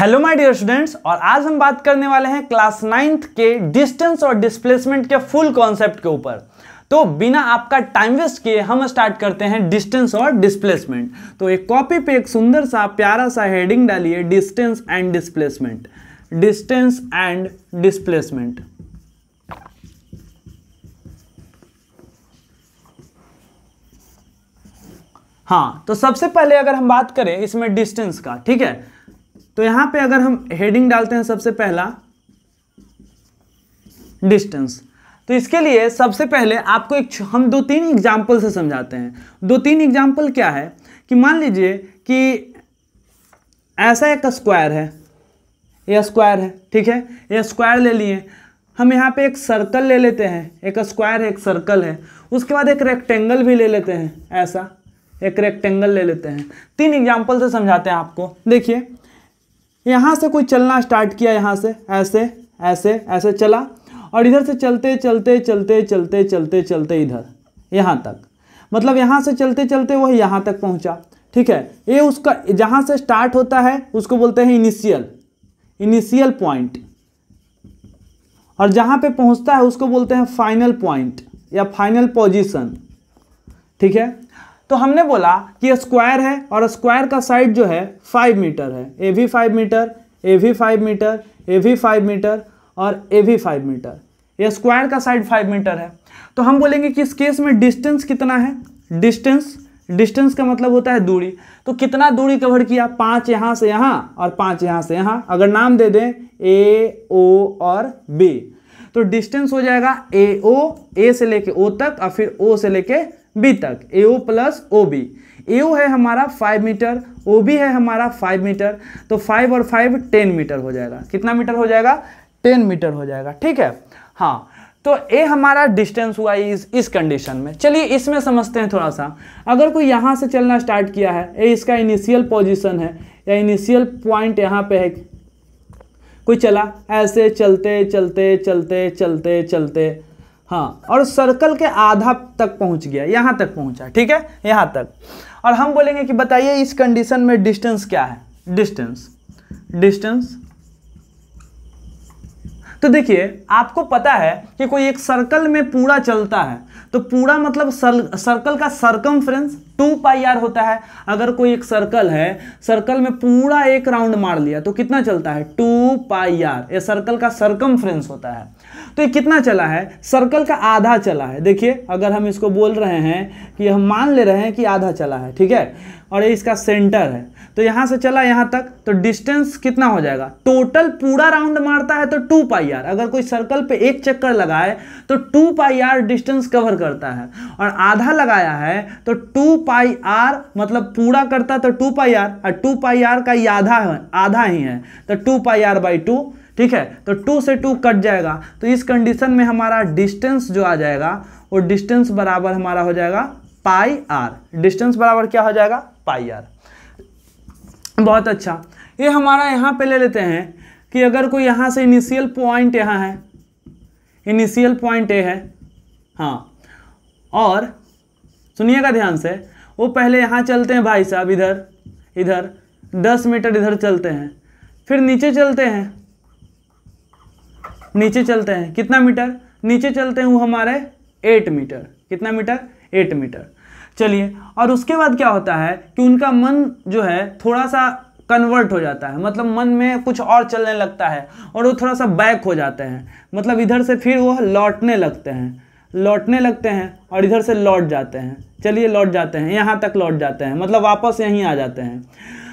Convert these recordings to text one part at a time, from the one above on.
hello my dear students और आज हम बात करने वाले हैं क्लास नाइन्थ के डिस्टेंस और डिस्प्लेसमेंट के फुल कॉन्सेप्ट के ऊपर तो बिना आपका टाइम वेस्ट किए हम स्टार्ट करते हैं डिस्टेंस और डिस्प्लेसमेंट तो एक कॉपी पे एक सुंदर सा प्यारा सा हेडिंग डालिए distance and displacement distance and displacement हाँ तो सबसे पहले अगर हम बात करें इसमें डिस्टेंस का ठीक है तो यहां पे अगर हम हेडिंग डालते हैं सबसे पहला डिस्टेंस तो इसके लिए सबसे पहले आपको एक हम दो तीन एग्जाम्पल से समझाते हैं दो तीन एग्जाम्पल क्या है कि मान लीजिए कि ऐसा एक स्क्वायर है ये स्क्वायर है ठीक है ये स्क्वायर ले लिए हम यहाँ पे एक सर्कल ले लेते हैं एक स्क्वायर है एक सर्कल है उसके बाद एक रेक्टेंगल भी ले लेते हैं ऐसा एक रेक्टेंगल ले लेते हैं तीन एग्जाम्पल से समझाते हैं आपको देखिए यहाँ से कोई चलना स्टार्ट किया यहाँ से ऐसे ऐसे ऐसे चला और इधर से चलते चलते चलते चलते चलते चलते इधर यहाँ तक मतलब यहाँ से चलते चलते वह यहाँ तक पहुँचा ठीक है ये उसका जहाँ से स्टार्ट होता है उसको बोलते हैं इनिशियल इनिशियल पॉइंट और जहाँ पे पहुँचता है उसको बोलते हैं फाइनल पॉइंट या फाइनल पोजीशन ठीक है तो हमने बोला कि स्क्वायर है और स्क्वायर का साइड जो है फाइव मीटर है ए भी फाइव मीटर ए भी फाइव मीटर ए भी फाइव मीटर और ए भी फाइव मीटर ये स्क्वायर का साइड फाइव मीटर है तो हम बोलेंगे कि इस केस में डिस्टेंस कितना है डिस्टेंस डिस्टेंस का मतलब होता है दूरी तो कितना दूरी कवर किया पाँच यहाँ से यहाँ और पाँच यहाँ से यहाँ अगर नाम दे दें ए ओ और बी तो डिस्टेंस हो जाएगा ए ओ ए से लेके ओ तक और फिर ओ से लेके बी तक ए ओ प्लस ओ बी ए ओ है हमारा फाइव मीटर ओ बी है हमारा फाइव मीटर तो फाइव और फाइव टेन मीटर हो जाएगा कितना मीटर हो जाएगा टेन मीटर हो जाएगा ठीक है हाँ तो ए हमारा डिस्टेंस हुआ इस इस कंडीशन में चलिए इसमें समझते हैं थोड़ा सा अगर कोई यहाँ से चलना स्टार्ट किया है ए इसका इनिशियल पोजीशन है या इनिशियल पॉइंट यहाँ पे है कोई चला ऐसे चलते चलते चलते चलते चलते हाँ और सर्कल के आधा तक पहुंच गया यहाँ तक पहुंचा ठीक है यहाँ तक और हम बोलेंगे कि बताइए इस कंडीशन में डिस्टेंस क्या है डिस्टेंस डिस्टेंस तो देखिए आपको पता है कि कोई एक सर्कल में पूरा चलता है तो पूरा मतलब सर, सर्कल का circumference two pi r होता है अगर कोई एक सर्कल है सर्कल में पूरा एक राउंड मार लिया तो कितना चलता है टू पाई आर ये सर्कल का सर्कम फ्रेंस होता है तो ये कितना चला है सर्कल का आधा चला है देखिए अगर हम इसको बोल रहे हैं कि हम मान ले रहे हैं कि आधा चला है ठीक है और ये इसका सेंटर है तो यहां से चला यहां तक तो डिस्टेंस कितना हो जाएगा टोटल पूरा राउंड मारता है तो टू पाई आर अगर कोई सर्कल पे एक चक्कर लगाए तो two pi R distance cover करता है और आधा लगाया है तो टू पाई आर मतलब पूरा करता है तो टू पाई आर और टू पाई आर का आधा है आधा ही है तो two pi R by two ठीक है तो टू से टू कट जाएगा तो इस कंडीशन में हमारा डिस्टेंस जो आ जाएगा वो डिस्टेंस बराबर हमारा हो जाएगा पाई आर डिस्टेंस बराबर क्या हो जाएगा पाई आर बहुत अच्छा ये हमारा यहाँ पे ले लेते हैं कि अगर कोई यहाँ से इनिशियल पॉइंट यहाँ है इनिशियल पॉइंट ए है हाँ और सुनिएगा ध्यान से वो पहले यहाँ चलते हैं भाई साहब इधर इधर दस मीटर इधर चलते हैं फिर नीचे चलते हैं नीचे चलते हैं कितना मीटर नीचे चलते हैं वो हमारे एट मीटर कितना मीटर एट मीटर चलिए और उसके बाद क्या होता है कि उनका मन जो है थोड़ा सा कन्वर्ट हो जाता है मतलब मन में कुछ और चलने लगता है और वो थोड़ा सा बैक हो जाते हैं मतलब इधर से फिर वो लौटने लगते हैं लौटने लगते हैं और इधर से लौट जाते हैं चलिए लौट जाते हैं यहाँ तक लौट जाते हैं मतलब वापस यहीं आ जाते हैं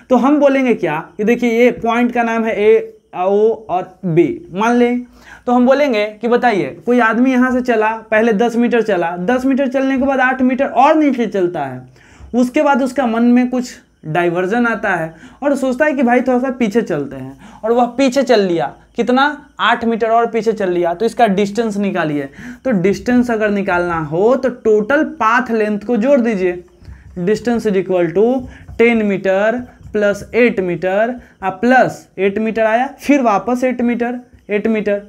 तो हम बोलेंगे क्या कि देखिए ये पॉइंट का नाम है ए ओ और बी मान लें तो हम बोलेंगे कि बताइए कोई आदमी यहाँ से चला पहले दस मीटर चला दस मीटर चलने के बाद आठ मीटर और नीचे चलता है उसके बाद उसका मन में कुछ डाइवर्जन आता है और सोचता है कि भाई थोड़ा सा पीछे चलते हैं और वह पीछे चल लिया कितना आठ मीटर और पीछे चल लिया तो इसका डिस्टेंस निकालिए तो डिस्टेंस अगर निकालना हो तो टोटल पाथ लेंथ को जोड़ दीजिए distance is equal to ten metre plus eight metre आ प्लस एट मीटर आया फिर वापस एट मीटर एट मीटर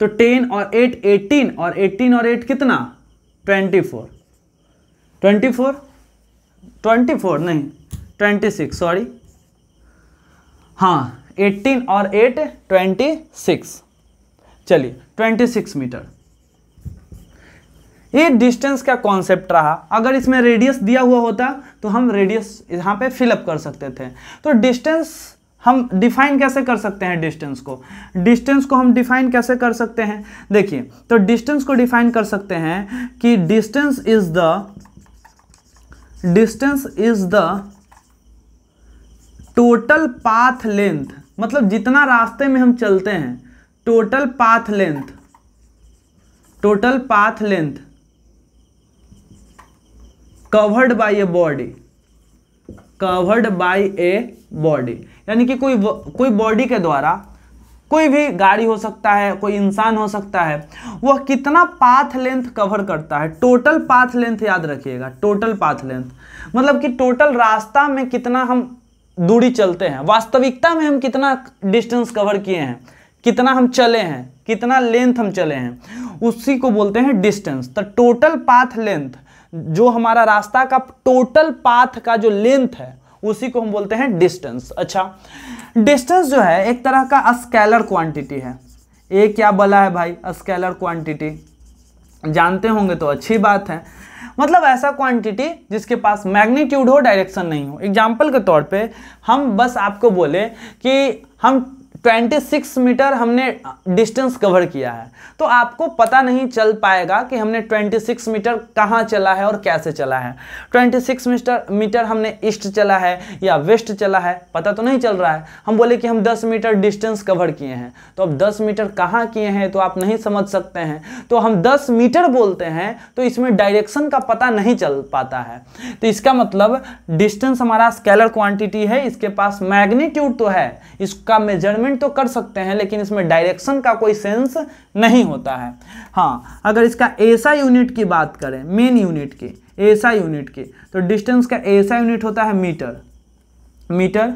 तो टेन और एट एटीन और एटीन और एट कितना twenty four twenty four twenty four नहीं ट्वेंटी सिक्स सॉरी हाँ एटीन और एट ट्वेंटी सिक्स चलिए ट्वेंटी सिक्स मीटर ये डिस्टेंस का कॉन्सेप्ट रहा अगर इसमें रेडियस दिया हुआ होता तो हम रेडियस यहाँ पे फिलअप कर सकते थे तो डिस्टेंस हम डिफाइन कैसे कर सकते हैं डिस्टेंस को डिस्टेंस को हम डिफाइन कैसे कर सकते हैं देखिए तो डिस्टेंस को डिफाइन कर सकते हैं कि distance is the distance is the total path length मतलब जितना रास्ते में हम चलते हैं total path length total path length covered by a body covered by a body यानी कि कोई कोई बॉडी के द्वारा कोई भी गाड़ी हो सकता है कोई इंसान हो सकता है वह कितना पाथ लेंथ कवर करता है टोटल पाथ लेंथ याद रखिएगा टोटल पाथ लेंथ मतलब कि टोटल रास्ता में कितना हम दूरी चलते हैं वास्तविकता में हम कितना डिस्टेंस कवर किए हैं कितना हम चले हैं कितना लेंथ हम चले हैं उसी को बोलते हैं डिस्टेंस तो टोटल पाथ लेंथ जो हमारा रास्ता का टोटल पाथ का जो लेंथ है उसी को हम बोलते हैं डिस्टेंस अच्छा डिस्टेंस जो है एक तरह का स्केलर क्वांटिटी है ये क्या बला है भाई स्केलर क्वांटिटी जानते होंगे तो अच्छी बात है मतलब ऐसा क्वांटिटी जिसके पास मैग्नीट्यूड हो डायरेक्शन नहीं हो एग्जाम्पल के तौर पे हम बस आपको बोले कि हम 26 मीटर हमने डिस्टेंस कवर किया है तो आपको पता नहीं चल पाएगा कि हमने 26 मीटर कहाँ चला है और कैसे चला है 26 मीटर मीटर हमने ईस्ट चला है या वेस्ट चला है पता तो नहीं चल रहा है हम बोले कि हम 10 मीटर डिस्टेंस कवर किए हैं तो अब 10 मीटर कहाँ किए हैं तो आप नहीं समझ सकते हैं तो हम दस मीटर बोलते हैं तो इसमें डायरेक्शन का पता नहीं चल पाता है तो इसका मतलब डिस्टेंस हमारा स्केलर क्वान्टिटी है इसके पास मैग्नीट्यूड तो है इसका मेजरमेंट मूवमेंट तो कर सकते हैं लेकिन इसमें डायरेक्शन का कोई सेंस नहीं होता है हाँ अगर इसका ऐसा यूनिट की बात करें मेन यूनिट की ऐसा यूनिट की तो डिस्टेंस का ऐसा यूनिट होता है मीटर मीटर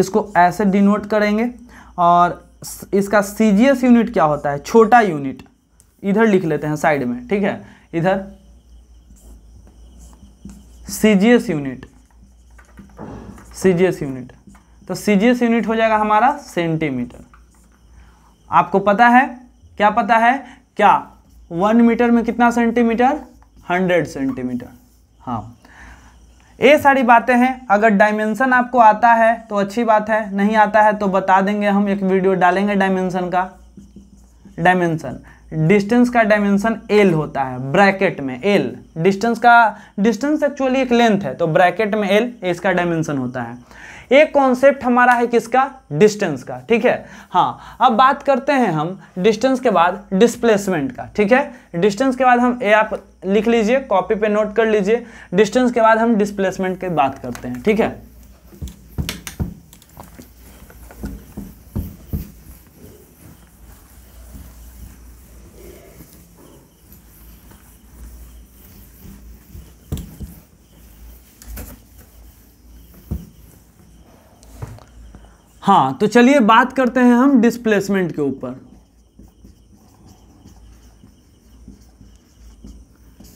इसको ऐसे डिनोट करेंगे और इसका सी यूनिट क्या होता है छोटा यूनिट इधर लिख लेते हैं साइड में ठीक है इधर सी यूनिट सी यूनिट तो सीजीएस यूनिट हो जाएगा हमारा सेंटीमीटर आपको पता है क्या पता है क्या वन मीटर में कितना सेंटीमीटर हंड्रेड सेंटीमीटर हाँ ये सारी बातें हैं अगर डायमेंशन आपको आता है तो अच्छी बात है नहीं आता है तो बता देंगे हम एक वीडियो डालेंगे डायमेंशन का डायमेंशन डिस्टेंस का डायमेंशन एल होता है ब्रैकेट में एल डिस्टेंस का डिस्टेंस एक्चुअली एक लेंथ है तो ब्रैकेट में एल इसका डायमेंशन होता है एक कॉन्सेप्ट हमारा है किसका डिस्टेंस का ठीक है हाँ अब बात करते हैं हम डिस्टेंस के बाद डिस्प्लेसमेंट का ठीक है डिस्टेंस के बाद हम ए आप लिख लीजिए कॉपी पे नोट कर लीजिए डिस्टेंस के बाद हम डिस्प्लेसमेंट की बात करते हैं ठीक है हाँ तो चलिए बात करते हैं हम डिस्प्लेसमेंट के ऊपर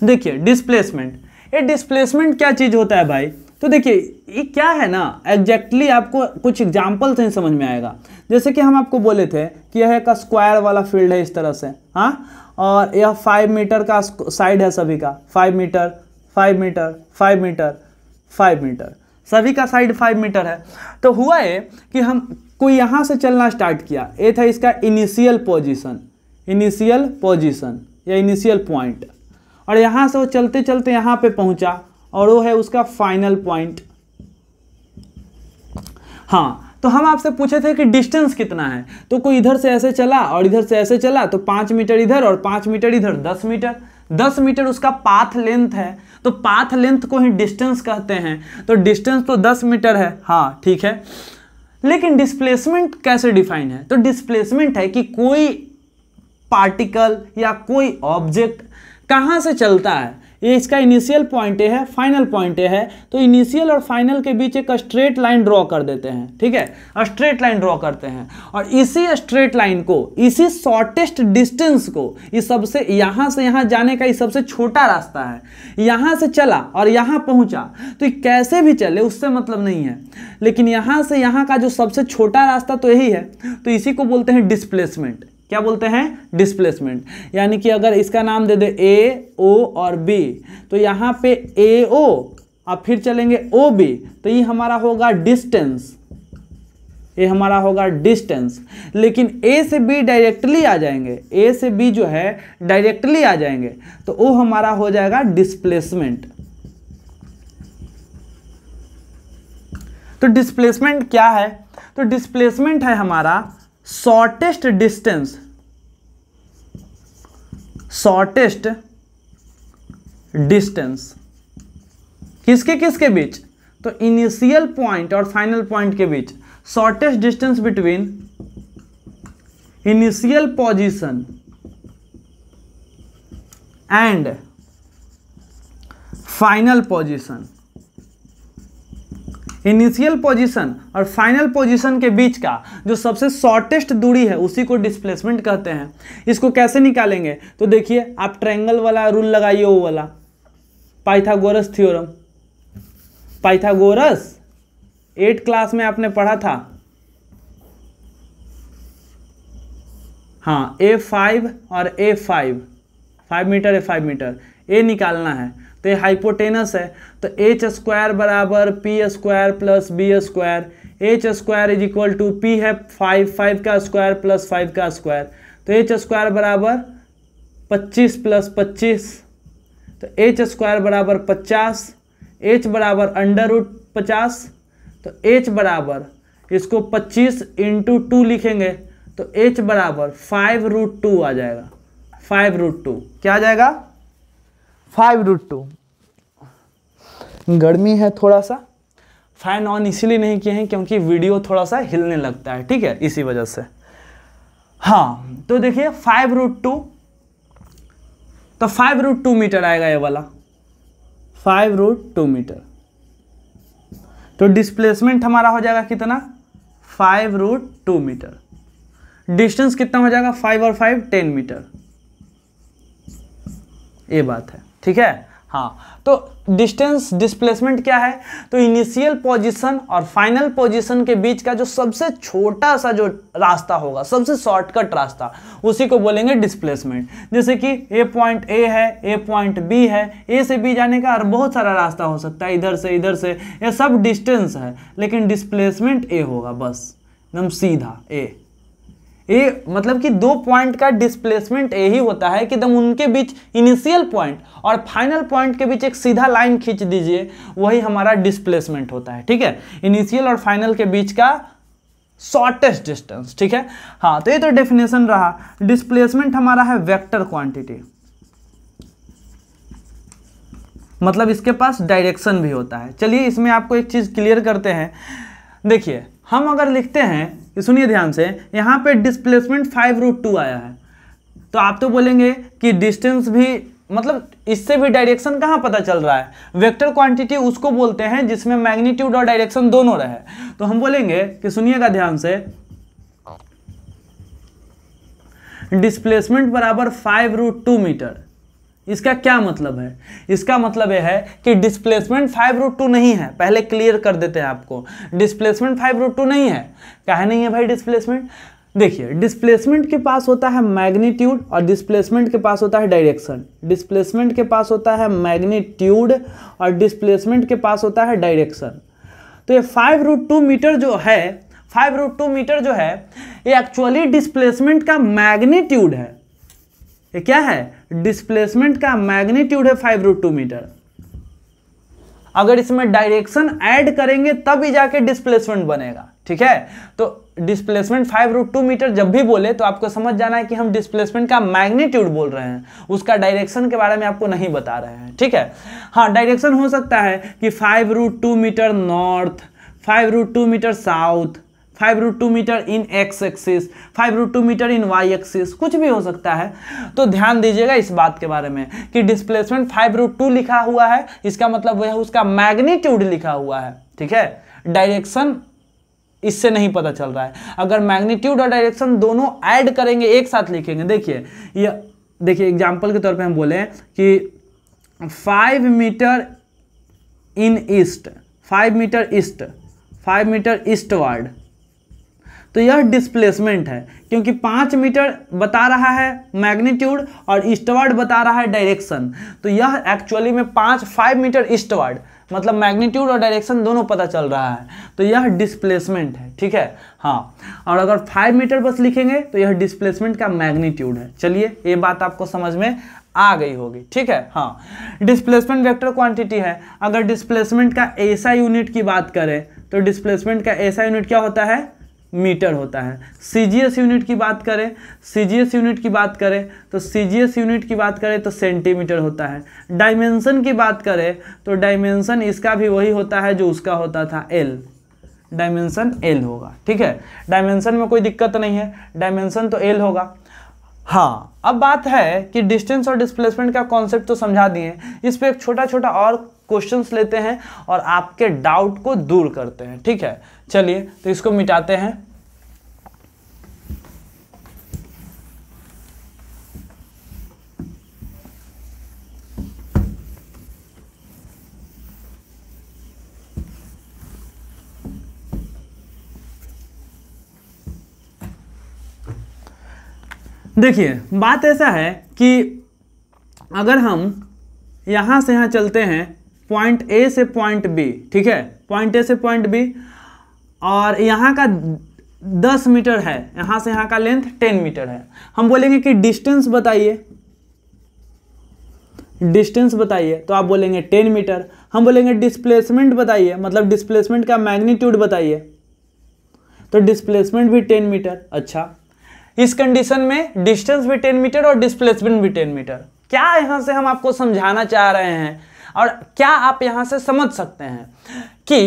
देखिए डिस्प्लेसमेंट ये डिस्प्लेसमेंट क्या चीज़ होता है भाई तो देखिए ये क्या है ना एग्जैक्टली exactly आपको कुछ एग्जाम्पल से समझ में आएगा जैसे कि हम आपको बोले थे कि यह एक स्क्वायर वाला फील्ड है इस तरह से हाँ और यह फाइव मीटर का साइड है सभी का five metre five metre five metre five metre सभी का साइड फाइव मीटर है तो हुआ है कि हम कोई यहाँ से चलना स्टार्ट किया ये था इसका इनिशियल पोजिशन इनिशियल पोजिशन या इनिशियल पॉइंट और यहाँ से वो चलते चलते यहाँ पे पहुँचा और वो है उसका फाइनल पॉइंट हाँ तो हम आपसे पूछे थे कि डिस्टेंस कितना है तो कोई इधर से ऐसे चला और इधर से ऐसे चला तो पाँच मीटर इधर और पाँच मीटर इधर दस मीटर दस मीटर उसका पाथ लेंथ है तो पाथ लेंथ को ही डिस्टेंस कहते हैं तो डिस्टेंस तो दस मीटर है हाँ ठीक है लेकिन डिस्प्लेसमेंट कैसे डिफाइन है तो डिस्प्लेसमेंट है कि कोई पार्टिकल या कोई ऑब्जेक्ट कहाँ से चलता है ये इसका इनिशियल पॉइंट है फाइनल पॉइंट है तो इनिशियल और फाइनल के बीच एक स्ट्रेट लाइन ड्रॉ कर देते हैं ठीक है स्ट्रेट लाइन ड्रॉ करते हैं और इसी स्ट्रेट लाइन को इसी शॉर्टेस्ट डिस्टेंस को इस सबसे यहाँ से यहाँ जाने का ये सबसे छोटा रास्ता है यहाँ से चला और यहाँ पहुँचा तो कैसे भी चले उससे मतलब नहीं है लेकिन यहाँ से यहाँ का जो सबसे छोटा रास्ता तो यही है तो इसी को बोलते हैं डिस्प्लेसमेंट क्या बोलते हैं डिस्प्लेसमेंट यानी कि अगर इसका नाम दे दे ए ओ और बी तो यहाँ पे ए ओ और फिर चलेंगे ओ बी तो ये हमारा होगा डिस्टेंस ये हमारा होगा डिस्टेंस लेकिन ए से बी डायरेक्टली आ जाएंगे ए से बी जो है डायरेक्टली आ जाएंगे तो वो हमारा हो जाएगा डिस्प्लेसमेंट तो डिस्प्लेसमेंट क्या है तो डिस्प्लेसमेंट है हमारा शॉर्टेस्ट डिस्टेंस शॉर्टेस्ट डिस्टेंस किसके किसके बीच तो इनिशियल पॉइंट और फाइनल पॉइंट के बीच shortest distance between initial position and final position initial position और फाइनल पोजीशन के बीच का जो सबसे शॉर्टेस्ट दूरी है उसी को डिस्प्लेसमेंट कहते हैं इसको कैसे निकालेंगे तो देखिए आप ट्रैंगल वाला रूल लगाइए वो वाला Pythagoras theorem Pythagoras eight class में आपने पढ़ा था हाँ ए फाइव और a five five metre a five metre a निकालना है तो ये हाइपोटेनस है तो एच स्क्वायर बराबर P square plus B square H square is equal to P है फाइव फाइव का स्क्वायर प्लस फाइव का स्क्वायर तो एच स्क्वायर बराबर पच्चीस प्लस पच्चीस तो एच स्क्वायर बराबर पचास एच बराबर अंडर रूट पचास तो एच बराबर इसको पच्चीस इंटू टू लिखेंगे तो एच बराबर फाइव रूट टू आ जाएगा फाइव रूट टू क्या आ जाएगा फाइव रूट टू गर्मी है थोड़ा सा फैन ऑन इसीलिए नहीं किए हैं क्योंकि वीडियो थोड़ा सा हिलने लगता है ठीक है इसी वजह से हाँ तो देखिए फाइव रूट टू तो फाइव रूट टू मीटर आएगा ये वाला फाइव रूट टू मीटर तो डिस्प्लेसमेंट हमारा हो जाएगा कितना five root two metre distance कितना हो जाएगा फाइव और फाइव टेन मीटर ये बात है ठीक है हाँ तो डिस्टेंस डिस्प्लेसमेंट क्या है तो इनिशियल पोजीशन और फाइनल पोजीशन के बीच का जो सबसे छोटा सा जो रास्ता होगा सबसे शॉर्टकट रास्ता उसी को बोलेंगे डिस्प्लेसमेंट जैसे कि ए पॉइंट ए है ए पॉइंट बी है ए से बी जाने का और बहुत सारा रास्ता हो सकता है इधर से इधर से यह सब डिस्टेंस है लेकिन डिस्प्लेसमेंट ए होगा बस एकदम सीधा ए ये मतलब कि दो पॉइंट का डिस्प्लेसमेंट यही होता है कि एकदम उनके बीच इनिशियल पॉइंट और फाइनल पॉइंट के बीच एक सीधा लाइन खींच दीजिए वही हमारा डिस्प्लेसमेंट होता है ठीक है इनिशियल और फाइनल के बीच का शॉर्टेस्ट डिस्टेंस ठीक है हाँ तो ये तो डेफिनेशन रहा डिस्प्लेसमेंट हमारा है वेक्टर क्वांटिटी मतलब इसके पास डायरेक्शन भी होता है चलिए इसमें आपको एक चीज़ क्लियर करते हैं देखिए हम अगर लिखते हैं कि सुनिए ध्यान से यहाँ पे डिस्प्लेसमेंट फाइव रूट टू आया है तो आप तो बोलेंगे कि डिस्टेंस भी मतलब इससे भी डायरेक्शन कहाँ पता चल रहा है वेक्टर क्वांटिटी उसको बोलते हैं जिसमें मैग्नीट्यूड और डायरेक्शन दोनों रहे तो हम बोलेंगे कि सुनिएगा ध्यान से डिस्प्लेसमेंट बराबर फाइव रूट टू मीटर इसका क्या मतलब है इसका मतलब यह है कि डिस्प्लेसमेंट फाइव रूट टू नहीं है पहले क्लियर कर देते हैं आपको डिस्प्लेसमेंट फाइव रूट टू नहीं है क्या नहीं है भाई डिस्प्लेसमेंट देखिए डिस्प्लेसमेंट के पास होता है मैग्नीट्यूड और डिस्प्लेसमेंट के पास होता है डायरेक्शन डिस्प्लेसमेंट के पास होता है मैग्नीट्यूड और डिस्प्लेसमेंट के पास होता है डायरेक्शन तो ये फाइव रूट टू मीटर जो है फाइव रूट टू मीटर जो है ये एक्चुअली डिस्प्लेसमेंट का मैग्नीट्यूड है ये क्या है डिस्प्लेसमेंट का मैग्नीट्यूड है फाइव रूट टू मीटर अगर इसमें डायरेक्शन ऐड करेंगे तब ही जाके डिस्प्लेसमेंट बनेगा ठीक है तो displacement five root two metre जब भी बोले तो आपको समझ जाना है कि हम डिस्प्लेसमेंट का मैग्नीट्यूड बोल रहे हैं उसका डायरेक्शन के बारे में आपको नहीं बता रहे हैं ठीक है हाँ डायरेक्शन हो सकता है कि five root two metre north five root two metre south five root two metre in X axis five root two metre in Y axis कुछ भी हो सकता है तो ध्यान दीजिएगा इस बात के बारे में कि डिस्प्लेसमेंट फाइव रूट टू लिखा हुआ है इसका मतलब वह उसका मैग्नीट्यूड लिखा हुआ है ठीक है डायरेक्शन इससे नहीं पता चल रहा है अगर मैग्नीट्यूड और डायरेक्शन दोनों ऐड करेंगे एक साथ लिखेंगे देखिए ये देखिए एग्जाम्पल के तौर पर हम बोले कि five metre in east five metre east five metre eastward तो यह डिस्प्लेसमेंट है क्योंकि पाँच मीटर बता रहा है मैग्नीट्यूड और ईस्टवर्ड बता रहा है डायरेक्शन तो यह एक्चुअली में पाँच फाइव मीटर ईस्टवर्ड मतलब मैग्नीट्यूड और डायरेक्शन दोनों पता चल रहा है तो यह डिस्प्लेसमेंट है ठीक है हाँ और अगर फाइव मीटर बस लिखेंगे तो यह डिस्प्लेसमेंट का मैग्नीट्यूड है चलिए ये बात आपको समझ में आ गई होगी ठीक है हाँ डिस्प्लेसमेंट वेक्टर क्वांटिटी है अगर डिस्प्लेसमेंट का ऐसा यूनिट की बात करें तो डिस्प्लेसमेंट का ऐसा यूनिट क्या होता है मीटर होता है सी यूनिट की बात करें सी यूनिट की बात करें तो सी यूनिट की बात करें तो सेंटीमीटर होता है डायमेंसन की बात करें तो डायमेंसन इसका भी वही होता है जो उसका होता था एल डायमेंसन एल होगा ठीक है डायमेंशन में कोई दिक्कत नहीं है डायमेंसन तो एल होगा हाँ अब बात है कि डिस्टेंस और डिस्प्लेसमेंट का कॉन्सेप्ट तो समझा दिए इस पर एक छोटा छोटा और क्वेश्चंस लेते हैं और आपके डाउट को दूर करते हैं ठीक है चलिए तो इसको मिटाते हैं देखिए बात ऐसा है कि अगर हम यहाँ से यहाँ चलते हैं पॉइंट ए से पॉइंट बी ठीक है पॉइंट ए से पॉइंट बी और यहाँ का दस मीटर है यहाँ से यहाँ का लेंथ टेन मीटर है हम बोलेंगे कि डिस्टेंस बताइए डिस्टेंस बताइए तो आप बोलेंगे टेन मीटर हम बोलेंगे डिस्प्लेसमेंट बताइए मतलब डिस्प्लेसमेंट का मैग्नीट्यूड बताइए तो डिस्प्लेसमेंट भी टेन मीटर अच्छा इस कंडीशन में डिस्टेंस भी टेन मीटर और डिस्प्लेसमेंट भी टेन मीटर क्या यहाँ से हम आपको समझाना चाह रहे हैं और क्या आप यहाँ से समझ सकते हैं कि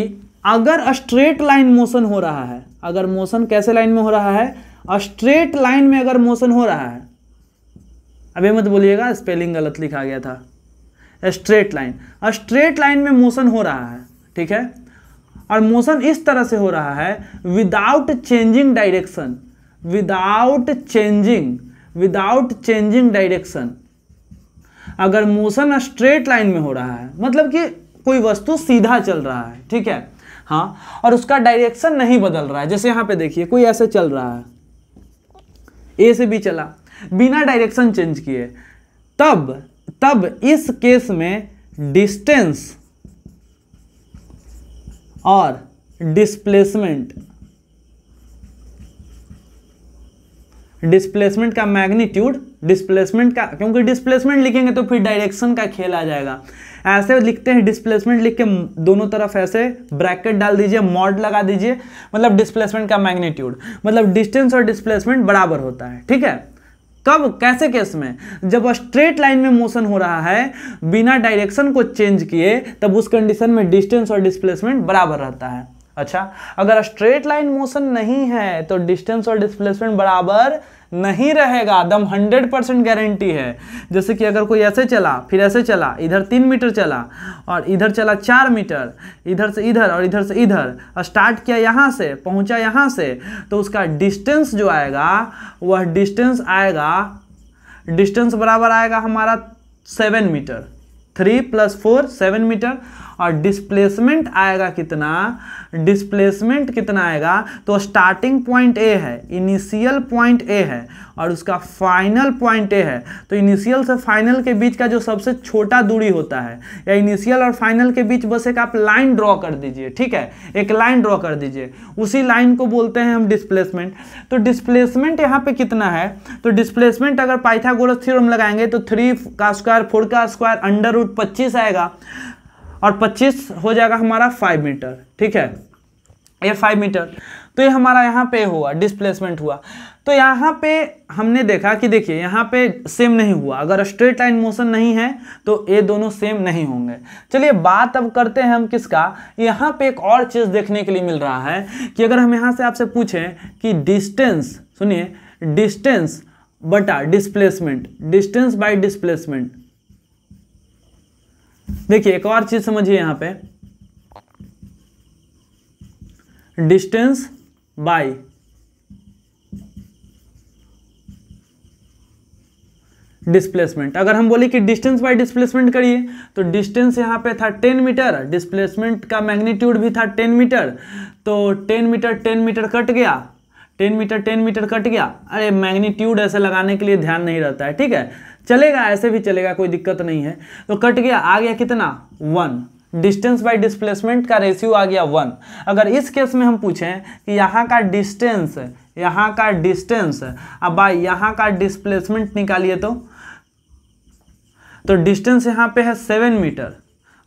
अगर स्ट्रेट लाइन मोशन हो रहा है अगर मोशन कैसे लाइन में हो रहा है स्ट्रेट लाइन में अगर मोशन हो रहा है अभी मत बोलिएगा स्पेलिंग गलत लिखा गया था स्ट्रेट लाइन स्ट्रेट लाइन में मोशन हो रहा है ठीक है और मोशन इस तरह से हो रहा है without changing direction without changing without changing direction अगर मोशन स्ट्रेट लाइन में हो रहा है मतलब कि कोई वस्तु सीधा चल रहा है ठीक है हाँ और उसका डायरेक्शन नहीं बदल रहा है जैसे यहाँ पे देखिए कोई ऐसे चल रहा है ए से बी चला बिना डायरेक्शन चेंज किए तब तब इस केस में डिस्टेंस और डिस्प्लेसमेंट डिस्प्लेसमेंट का मैग्नीट्यूड डिस्प्लेसमेंट का क्योंकि डिस्प्लेसमेंट लिखेंगे तो फिर डायरेक्शन का खेल आ जाएगा ऐसे लिखते हैं डिस्प्लेसमेंट लिख के दोनों तरफ ऐसे ब्रैकेट डाल दीजिए मॉड लगा दीजिए मतलब डिस्प्लेसमेंट का मैग्नीट्यूड मतलब डिस्टेंस और डिस्प्लेसमेंट बराबर होता है ठीक है कब तो कैसे केस में जब स्ट्रेट लाइन में मोशन हो रहा है बिना डायरेक्शन को चेंज किए तब उस कंडीशन में डिस्टेंस और डिस्प्लेसमेंट बराबर रहता है अच्छा अगर स्ट्रेट लाइन मोशन नहीं है तो डिस्टेंस और डिस्प्लेसमेंट बराबर नहीं रहेगा दम 100 परसेंट गारंटी है जैसे कि अगर कोई ऐसे चला फिर ऐसे चला इधर तीन मीटर चला और इधर चला चार मीटर इधर से इधर और इधर से इधर स्टार्ट किया यहाँ से पहुँचा यहाँ से तो उसका डिस्टेंस जो आएगा वह डिस्टेंस आएगा डिस्टेंस बराबर आएगा हमारा seven metre three plus four seven metre और डिस्प्लेसमेंट आएगा कितना डिस्प्लेसमेंट कितना आएगा तो स्टार्टिंग पॉइंट ए है इनिशियल पॉइंट ए है और उसका फाइनल पॉइंट ए है तो इनिशियल से फाइनल के बीच का जो सबसे छोटा दूरी होता है या इनिशियल और फाइनल के बीच बस एक आप लाइन ड्रॉ कर दीजिए ठीक है एक लाइन ड्रॉ कर दीजिए उसी लाइन को बोलते हैं हम डिस्प्लेसमेंट तो डिस्प्लेसमेंट यहाँ पे कितना है तो डिस्प्लेसमेंट अगर पाइथागोरस थ्योरम लगाएंगे तो थ्री का स्क्वायर फोर का स्क्वायर अंडर रूट पच्चीस आएगा और 25 हो जाएगा हमारा 5 मीटर ठीक है ये 5 मीटर तो ये हमारा यहाँ पे हुआ डिस्प्लेसमेंट हुआ तो यहाँ पे हमने देखा कि देखिए यहाँ पे सेम नहीं हुआ अगर स्ट्रेट लाइन मोशन नहीं है तो ये दोनों सेम नहीं होंगे चलिए बात अब करते हैं हम किसका यहाँ पे एक और चीज़ देखने के लिए मिल रहा है कि अगर हम यहाँ से आपसे पूछें कि डिस्टेंस सुनिए डिस्टेंस बटा डिस्प्लेसमेंट डिस्टेंस बाई डिस्प्लेसमेंट देखिए एक और चीज समझिए यहां पे डिस्टेंस बाय डिस्प्लेसमेंट अगर हम बोले कि डिस्टेंस बाय डिस्प्लेसमेंट करिए तो डिस्टेंस यहां पे था 10 मीटर डिस्प्लेसमेंट का मैग्नीट्यूड भी था 10 मीटर तो 10 मीटर 10 मीटर कट गया 10 मीटर 10 मीटर कट गया अरे मैग्नीट्यूड ऐसे लगाने के लिए ध्यान नहीं रहता है ठीक है चलेगा ऐसे भी चलेगा कोई दिक्कत नहीं है तो कट गया आ गया कितना वन डिस्टेंस बाय डिस्प्लेसमेंट का रेशियो आ गया वन अगर इस केस में हम पूछें कि यहाँ का डिस्टेंस यहाँ का डिस्टेंस अब भाई यहाँ का डिस्प्लेसमेंट निकालिए तो तो डिस्टेंस यहाँ पे है सेवन मीटर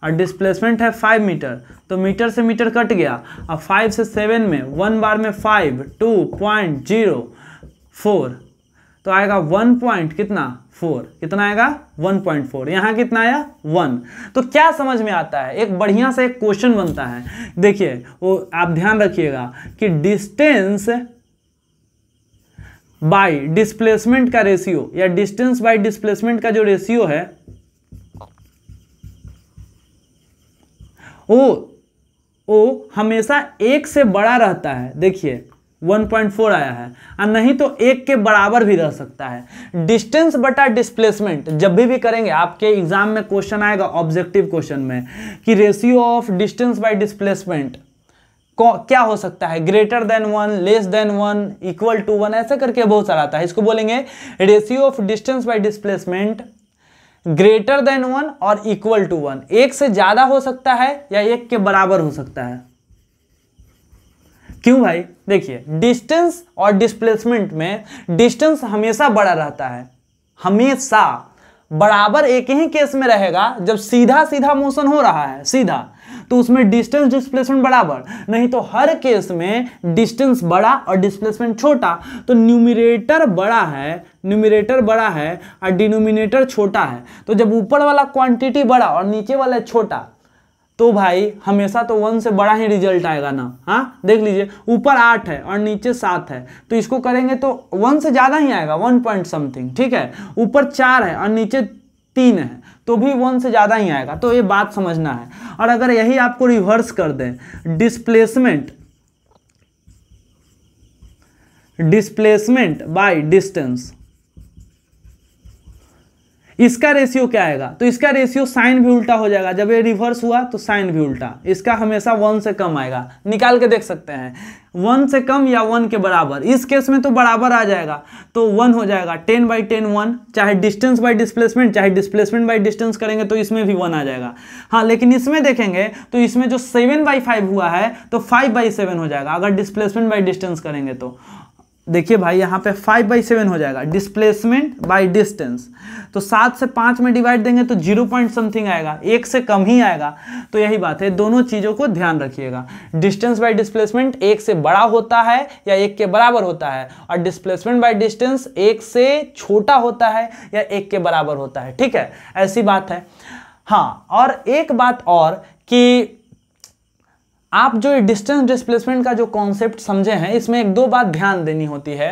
और डिस्प्लेसमेंट है फाइव मीटर तो मीटर से मीटर कट गया अब फाइव से सेवन में वन बार में five two point zero four तो आएगा वन पॉइंट कितना फोर कितना आएगा वन पॉइंट फोर यहाँ कितना आया वन तो क्या समझ में आता है एक बढ़िया सा एक क्वेश्चन बनता है देखिए वो आप ध्यान रखिएगा कि डिस्टेंस बाय डिस्प्लेसमेंट का रेशियो या डिस्टेंस बाय डिस्प्लेसमेंट का जो रेशियो है वो वो हमेशा एक से बड़ा रहता है देखिए 1.4 आया है और नहीं तो एक के बराबर भी रह सकता है डिस्टेंस बटा डिस्प्लेसमेंट जब भी भी करेंगे आपके एग्जाम में क्वेश्चन आएगा ऑब्जेक्टिव क्वेश्चन में कि ratio of distance by displacement क्या हो सकता है greater than one less than one equal to one ऐसे करके बहुत सारा आता है इसको बोलेंगे ratio of distance by displacement greater than one और इक्वल टू वन एक से ज़्यादा हो सकता है या एक के बराबर हो सकता है क्यों भाई देखिए डिस्टेंस और डिस्प्लेसमेंट में डिस्टेंस हमेशा बड़ा रहता है हमेशा बराबर एक ही केस में रहेगा जब सीधा सीधा मोशन हो रहा है सीधा तो उसमें डिस्टेंस डिस्प्लेसमेंट बराबर नहीं तो हर केस में डिस्टेंस बड़ा और डिस्प्लेसमेंट छोटा तो न्यूमिरेटर बड़ा है न्यूमिरेटर बड़ा है और डिनोमिनेटर छोटा है तो जब ऊपर वाला क्वांटिटी बड़ा और नीचे वाला छोटा तो भाई हमेशा तो वन से बड़ा ही रिजल्ट आएगा ना हाँ देख लीजिए ऊपर आठ है और नीचे सात है तो इसको करेंगे तो वन से ज़्यादा ही आएगा वन पॉइंट समथिंग ठीक है ऊपर चार है और नीचे तीन है तो भी वन से ज़्यादा ही आएगा तो ये बात समझना है और अगर यही आपको रिवर्स कर दें डिस्प्लेसमेंट डिस्प्लेसमेंट बाई डिस्टेंस इसका रेशियो क्या आएगा तो इसका रेशियो साइन भी उल्टा हो जाएगा जब ये रिवर्स हुआ तो साइन भी उल्टा इसका हमेशा वन से कम आएगा निकाल के देख सकते हैं वन से कम या वन के बराबर इस केस में तो बराबर आ जाएगा तो वन हो जाएगा टेन बाई टेन वन चाहे डिस्टेंस बाई डिस्प्लेसमेंट चाहे डिस्प्लेसमेंट बाई डिस्टेंस करेंगे तो इसमें भी वन आ जाएगा हाँ लेकिन इसमें देखेंगे तो इसमें जो सेवन बाई फाइव हुआ है तो फाइव बाई सेवन हो जाएगा अगर डिस्प्लेसमेंट बाई डिस्टेंस करेंगे तो देखिए भाई यहाँ पे फाइव बाई सेवन हो जाएगा डिस्प्लेसमेंट बाई डिस्टेंस तो सात से पाँच में डिवाइड देंगे तो जीरो पॉइंट समथिंग आएगा एक से कम ही आएगा तो यही बात है दोनों चीज़ों को ध्यान रखिएगा डिस्टेंस बाई डिस्प्लेसमेंट एक से बड़ा होता है या एक के बराबर होता है और डिस्प्लेसमेंट बाई डिस्टेंस एक से छोटा होता है या एक के बराबर होता है ठीक है ऐसी बात है हाँ और एक बात और कि आप जो डिस्टेंस डिस्प्लेसमेंट का जो कॉन्सेप्ट समझे हैं इसमें एक दो बात ध्यान देनी होती है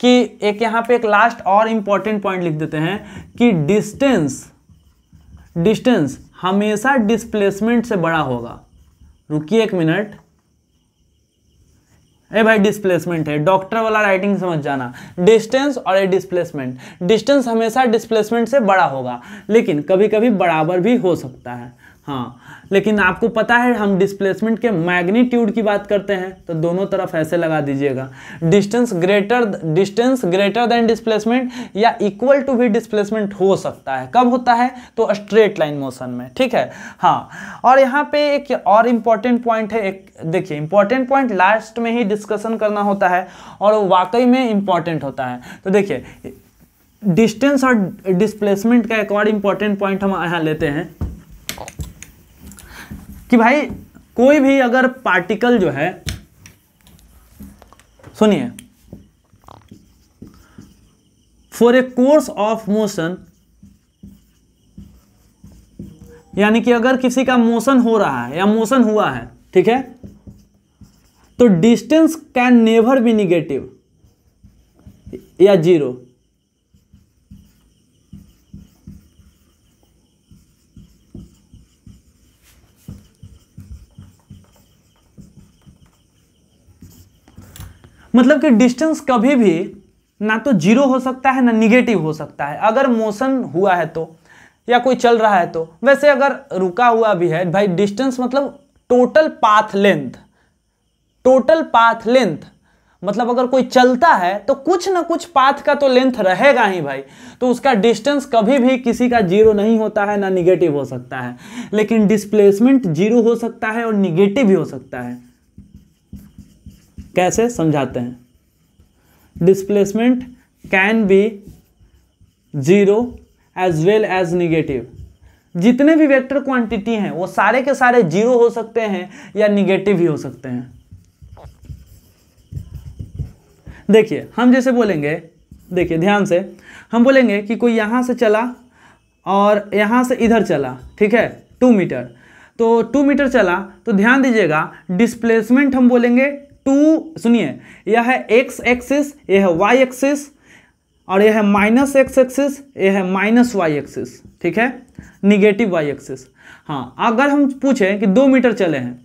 कि एक यहाँ पे एक लास्ट और इम्पॉर्टेंट पॉइंट लिख देते हैं कि डिस्टेंस डिस्टेंस हमेशा डिस्प्लेसमेंट से बड़ा होगा रुकिए एक मिनट ए भाई डिस्प्लेसमेंट है डॉक्टर वाला राइटिंग समझ जाना डिस्टेंस और ए डिस्प्लेसमेंट डिस्टेंस हमेशा डिस्प्लेसमेंट से बड़ा होगा लेकिन कभी कभी बराबर भी हो सकता है हाँ लेकिन आपको पता है हम डिस्प्लेसमेंट के मैग्नीट्यूड की बात करते हैं तो दोनों तरफ ऐसे लगा दीजिएगा distance greater distance greater than displacement या इक्वल टू भी डिस्प्लेसमेंट हो सकता है कब होता है तो स्ट्रेट लाइन मोशन में ठीक है हाँ और यहाँ पे एक और इम्पॉर्टेंट पॉइंट है एक देखिए इंपॉर्टेंट पॉइंट लास्ट में ही डिस्कशन करना होता है और वाकई में इंपॉर्टेंट होता है तो देखिए डिस्टेंस और डिस्प्लेसमेंट का एक और इम्पॉर्टेंट पॉइंट हम यहाँ लेते हैं कि भाई कोई भी अगर पार्टिकल जो है सुनिए for a course of motion यानी कि अगर किसी का मोशन हो रहा है या मोशन हुआ है ठीक है तो distance can never be negative या जीरो मतलब कि डिस्टेंस कभी भी ना तो जीरो हो सकता है ना निगेटिव हो सकता है अगर मोशन हुआ है तो या कोई चल रहा है तो वैसे अगर रुका हुआ भी है भाई डिस्टेंस मतलब total path length total path length मतलब अगर कोई चलता है तो कुछ ना कुछ पाथ का तो लेंथ रहेगा ही भाई तो उसका डिस्टेंस कभी भी किसी का जीरो नहीं होता है ना निगेटिव हो सकता है लेकिन डिस्प्लेसमेंट जीरो हो सकता है और निगेटिव भी हो सकता है कैसे समझाते हैं displacement can be zero as well as negative जितने भी वेक्टर क्वांटिटी हैं वो सारे के सारे जीरो हो सकते हैं या निगेटिव ही हो सकते हैं देखिए हम जैसे बोलेंगे देखिए ध्यान से हम बोलेंगे कि कोई यहाँ से चला और यहाँ से इधर चला ठीक है टू मीटर तो टू मीटर चला तो ध्यान दीजिएगा डिस्प्लेसमेंट हम बोलेंगे टू सुनिए यह है एक्स एक्सिस यह है वाई एक्सिस और यह है माइनस एक्स एक्सिस यह है माइनस वाई एक्सिस ठीक है निगेटिव वाई एक्सिस हाँ अगर हम पूछें कि दो मीटर चले हैं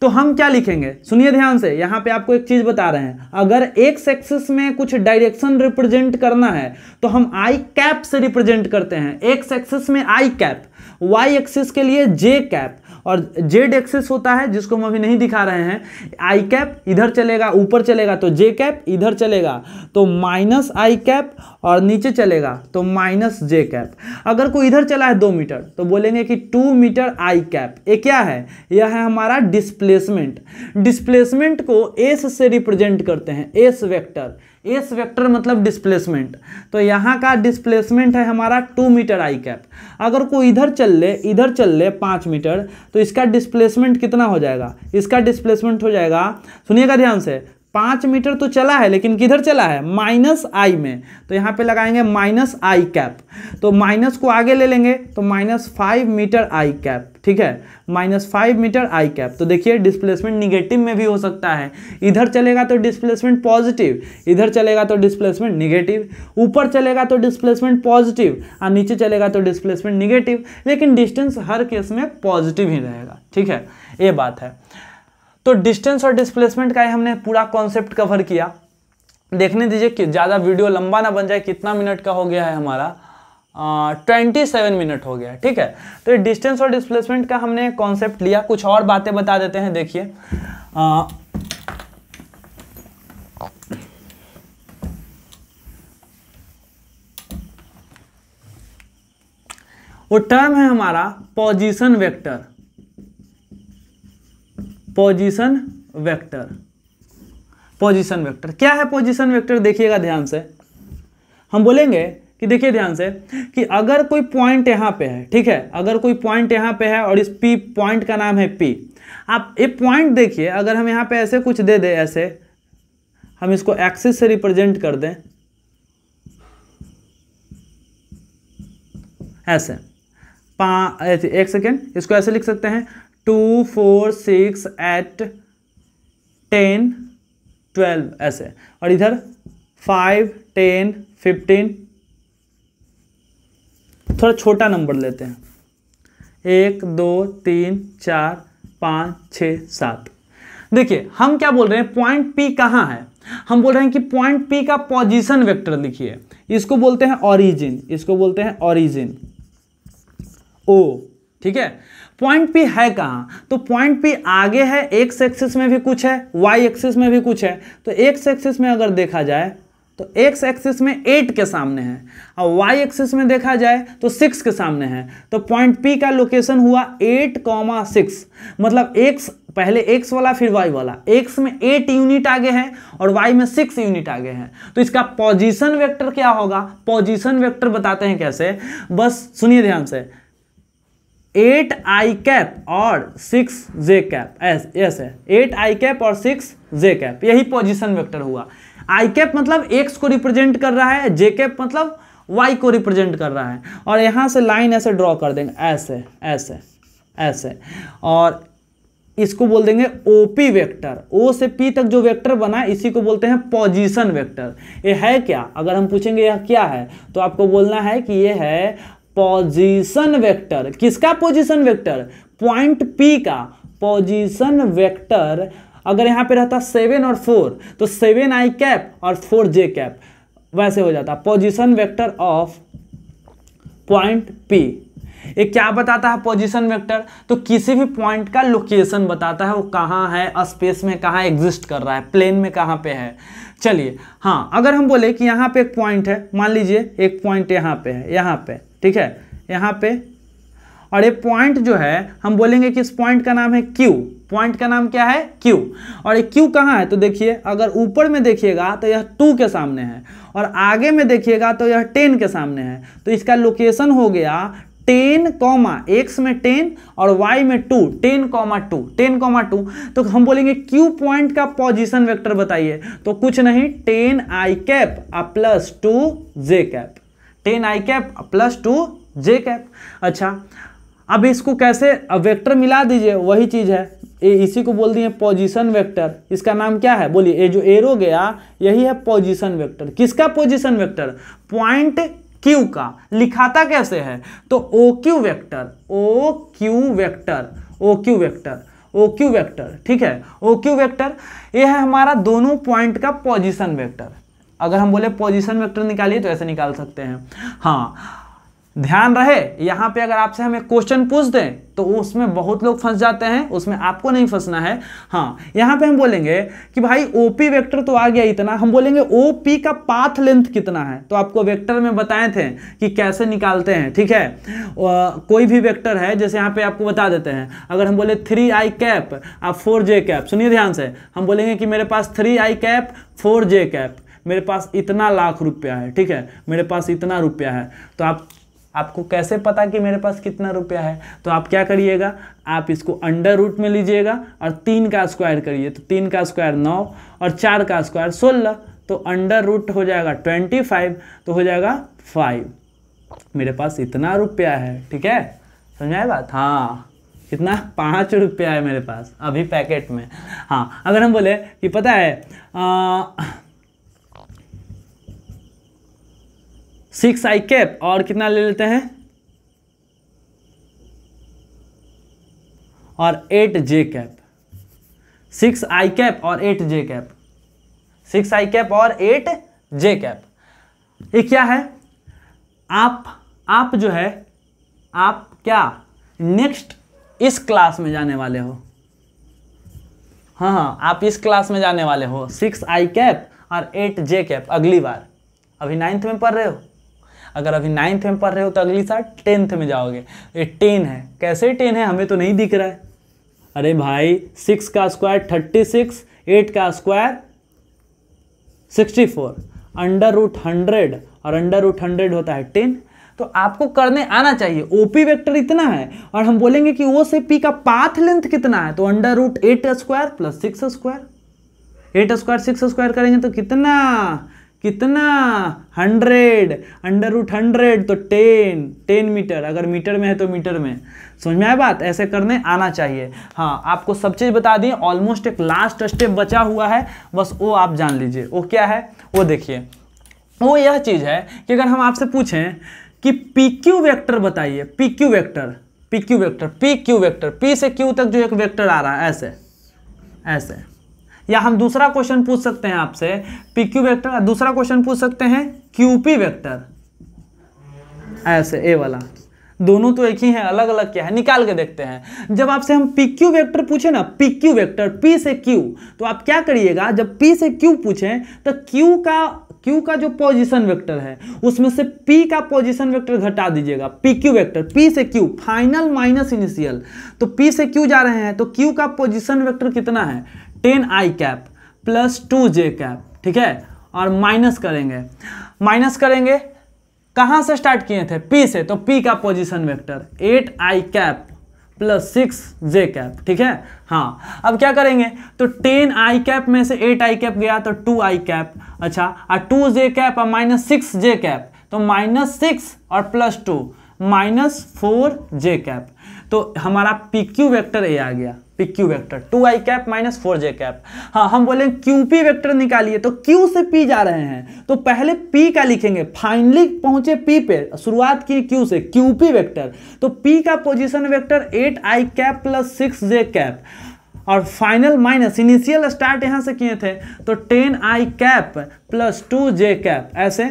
तो हम क्या लिखेंगे सुनिए ध्यान से यहां पे आपको एक चीज़ बता रहे हैं अगर एक्स एक्सिस में कुछ डायरेक्शन रिप्रेजेंट करना है तो हम आई कैप से रिप्रेजेंट करते हैं एक्स एक्सिस में आई कैप वाई एक्सिस के लिए जे कैप और जेड एक्सेस होता है जिसको हम अभी नहीं दिखा रहे हैं आई कैप इधर चलेगा ऊपर चलेगा तो जे कैप इधर चलेगा तो माइनस आई कैप और नीचे चलेगा तो माइनस जे कैप अगर कोई इधर चला है दो मीटर तो बोलेंगे कि टू मीटर आई कैप ये क्या है यह है हमारा डिस्प्लेसमेंट डिस्प्लेसमेंट को एस से रिप्रेजेंट करते हैं एस वेक्टर एस वेक्टर मतलब डिस्प्लेसमेंट तो यहाँ का डिस्प्लेसमेंट है हमारा टू मीटर आई कैप अगर कोई इधर चल ले इधर चल ले पाँच मीटर तो इसका डिस्प्लेसमेंट कितना हो जाएगा इसका डिस्प्लेसमेंट हो जाएगा सुनिएगा ध्यान से पाँच मीटर तो चला है लेकिन किधर चला है माइनस आई में तो यहाँ पे लगाएंगे माइनस आई कैप तो माइनस को आगे ले लेंगे तो minus five metre I cap ठीक है minus five metre I cap तो देखिए डिस्प्लेसमेंट निगेटिव में भी हो सकता है इधर चलेगा तो डिस्प्लेसमेंट पॉजिटिव इधर चलेगा तो डिस्प्लेसमेंट निगेटिव ऊपर चलेगा तो डिस्प्लेसमेंट पॉजिटिव और नीचे चलेगा तो डिस्प्लेसमेंट निगेटिव लेकिन डिस्टेंस हर केस में पॉजिटिव ही रहेगा ठीक है ये बात है तो डिस्टेंस और डिस्प्लेसमेंट का हमने पूरा कॉन्सेप्ट कवर किया देखने दीजिए कि ज़्यादा वीडियो लंबा ना बन जाए कितना मिनट का हो गया है हमारा ट्वेंटी सेवन मिनट हो गया ठीक है तो डिस्टेंस और डिस्प्लेसमेंट का हमने कॉन्सेप्ट लिया कुछ और बातें बता देते हैं देखिए वो टर्म है हमारा position vector position vector position vector क्या है पोजीशन वेक्टर देखिएगा ध्यान से हम बोलेंगे कि देखिए ध्यान से कि अगर कोई पॉइंट यहां पे है ठीक है अगर कोई पॉइंट यहां पे है और इस पी पॉइंट का नाम है पी आप ये पॉइंट देखिए अगर हम यहां पे ऐसे कुछ दे दें ऐसे हम इसको एक्सिस से रिप्रेजेंट कर दें ऐसे पा एक सेकेंड इसको ऐसे लिख सकते हैं two four six eight ten twelve ऐसे और इधर फाइव टेन फिफ्टीन थोड़ा छोटा नंबर लेते हैं एक दो तीन चार पाँच छ सात देखिए हम क्या बोल रहे हैं पॉइंट पी कहाँ है हम बोल रहे हैं कि पॉइंट पी का पोजीशन वेक्टर लिखिए इसको बोलते हैं ओरिजिन इसको बोलते हैं ओरिजिन ओ ठीक है पॉइंट पी है कहाँ तो पॉइंट पी आगे है एक्स एक्सिस में भी कुछ है वाई एक्सिस में भी कुछ है तो एक्स एक्सिस में अगर देखा जाए तो एक्स एक्सिस में एट के सामने है और वाई एक्सिस में देखा जाए तो सिक्स के सामने है तो पॉइंट पी का लोकेशन हुआ एट कॉमा सिक्स मतलब एक्स पहले एक्स वाला फिर वाई वाला एक्स में एट यूनिट आगे है और वाई में सिक्स यूनिट आगे है तो इसका पोजीशन वेक्टर क्या होगा पोजीशन वेक्टर बताते हैं कैसे बस सुनिए ध्यान से एट आई कैप और six J cap S yes है एट आई कैप और सिक्स जे कैप यही पोजिशन वेक्टर हुआ आई कैप मतलब एक्स को रिप्रेजेंट कर रहा है जे कैप मतलब वाई को रिप्रेजेंट कर रहा है और यहाँ से लाइन ऐसे ड्रॉ कर देंगे ऐसे ऐसे ऐसे और इसको बोल देंगे ओ पी वेक्टर ओ से पी तक जो वेक्टर बना है इसी को बोलते हैं पोजिशन वेक्टर ये है क्या अगर हम पूछेंगे यह क्या है तो आपको बोलना है कि ये है पोजीशन वेक्टर किसका पोजीशन वेक्टर पॉइंट पी का पोजीशन वेक्टर अगर यहां पे रहता सेवन और फोर तो सेवन आई कैप और फोर जे कैप वैसे हो जाता position vector of point P ये क्या बताता है पोजीशन वेक्टर तो किसी भी पॉइंट का लोकेशन बताता है वो कहाँ है स्पेस में कहाँ एग्जिस्ट कर रहा है प्लेन में कहाँ पे है चलिए हाँ अगर हम बोले कि यहाँ पे एक पॉइंट है मान लीजिए एक पॉइंट यहाँ पे है यहाँ पे ठीक है यहाँ पे और ये पॉइंट जो है हम बोलेंगे कि इस पॉइंट का नाम है क्यू पॉइंट का नाम क्या है क्यू और ये क्यू कहाँ है तो देखिए अगर ऊपर में देखिएगा तो यह टू के सामने है और आगे में देखिएगा तो यह टेन के सामने है तो इसका लोकेशन हो गया टेन कॉमा एक्स में टेन और वाई में two ten comma two ten comma two तो हम बोलेंगे क्यू पॉइंट का पोजिशन वेक्टर बताइए तो कुछ नहीं टेन आई कैप और plus two J cap ten I cap plus two J cap अच्छा अब इसको कैसे वेक्टर मिला दीजिए वही चीज़ है ए, इसी को बोल दिए पोजीशन वेक्टर इसका नाम क्या है बोलिए ये जो एरो गया यही है पोजीशन वेक्टर किसका पोजीशन वेक्टर पॉइंट क्यू का लिखाता कैसे है तो O Q vector O Q vector O Q vector O Q vector ठीक है ओ क्यू वैक्टर ये है हमारा दोनों पॉइंट का पोजिशन वेक्टर अगर हम बोले पोजिशन वैक्टर निकालिए तो ऐसे निकाल सकते हैं हाँ ध्यान रहे यहाँ पे अगर आपसे हमें क्वेश्चन पूछ दें तो उसमें बहुत लोग फंस जाते हैं उसमें आपको नहीं फंसना है हाँ यहाँ पे हम बोलेंगे कि भाई ओ पी वैक्टर तो आ गया इतना हम बोलेंगे ओ पी का पाथ लेंथ कितना है तो आपको वेक्टर में बताए थे कि कैसे निकालते हैं ठीक है आ, कोई भी वेक्टर है जैसे यहाँ पे आपको बता देते हैं अगर हम बोले थ्री आई कैप आप फोर जे कैप सुनिए ध्यान से हम बोलेंगे कि मेरे पास three I cap four J cap मेरे पास इतना लाख रुपया है ठीक है मेरे पास इतना रुपया है तो आप आपको कैसे पता कि मेरे पास कितना रुपया है तो आप क्या करिएगा आप इसको अंडर रूट में लीजिएगा और तीन का स्क्वायर करिए तो तीन का स्क्वायर नौ और चार का स्क्वायर सोलह तो अंडर रूट हो जाएगा ट्वेंटी फाइव तो हो जाएगा फाइव मेरे पास इतना रुपया है ठीक है समझ बात हाँ कितना पाँच रुपया है मेरे पास अभी पैकेट में हाँ अगर हम बोले कि पता है आ, सिक्स आई कैप और कितना ले लेते हैं और eight J cap six I cap और eight J cap six I cap और एट जे कैप ये क्या है आप आप जो है आप क्या नेक्स्ट इस क्लास में जाने वाले हो हाँ हाँ आप इस क्लास में जाने वाले हो सिक्स आई कैप और एट जे कैप अगली बार अभी नाइन्थ में पढ़ रहे हो अगर अभी नाइन्थ में पढ़ रहे हो तो अगली साल टेंथ में जाओगे ये टेन है कैसे टेन है हमें तो नहीं दिख रहा है अरे भाई सिक्स का स्क्वायर थर्टी सिक्स एट का square sixty four under root hundred और अंडर रूट हंड्रेड होता है टेन तो आपको करने आना चाहिए ओपी वेक्टर इतना है और हम बोलेंगे कि ओ से पी का पाथ लेंथ कितना है तो under root eight square plus six square eight square six square करेंगे तो कितना कितना हंड्रेड अंडर रूट हंड्रेड तो टेन टेन मीटर अगर मीटर में है तो मीटर में समझ में आए बात ऐसे करने आना चाहिए हाँ आपको सब चीज़ बता दिए ऑलमोस्ट एक लास्ट स्टेप बचा हुआ है बस वो आप जान लीजिए वो क्या है वो देखिए वो यह चीज़ है कि अगर हम आपसे पूछें कि पी क्यू वैक्टर बताइए P Q vector P Q vector P Q vector P से क्यू तक जो एक वैक्टर आ रहा है ऐसे ऐसे या हम दूसरा क्वेश्चन पूछ सकते हैं आपसे पी क्यू वैक्टर दूसरा क्वेश्चन पूछ सकते हैं क्यू पी वैक्टर ऐसे ए वाला दोनों तो एक ही हैं अलग अलग क्या है निकाल के देखते हैं जब आपसे हम पी क्यू वैक्टर पूछे ना पी क्यू वैक्टर पी से क्यू तो आप क्या करिएगा जब पी से क्यू पूछे तो क्यू का क्यू का जो पोजिशन वेक्टर है उसमें से पी का पोजिशन वेक्टर घटा दीजिएगा पी क्यू वेक्टर पी से क्यू फाइनल माइनस इनिशियल तो पी से क्यू जा रहे हैं तो क्यू का पोजिशन वेक्टर कितना है ten I cap plus two J cap ठीक है और माइनस करेंगे माइनस करेंगे कहाँ से स्टार्ट किए थे पी से तो पी का position vector eight I cap plus six J cap ठीक है हाँ अब क्या करेंगे तो टेन आई कैप में से एट आई कैप गया तो टू आई कैप अच्छा और टू जे कैप और माइनस सिक्स जे कैप तो माइनस सिक्स और plus two minus four J cap तो हमारा पी क्यू वैक्टर ए आ गया P Q vector two I cap minus four J cap हाँ हम बोले क्यू पी वैक्टर निकालिए तो क्यू से पी जा रहे हैं तो पहले पी का लिखेंगे फाइनली पहुंचे पी पे शुरुआत की क्यू से क्यू पी वैक्टर तो पी का position vector eight I cap plus six J cap और फाइनल माइनस इनिशियल स्टार्ट यहाँ से किए थे तो ten I cap plus two J cap ऐसे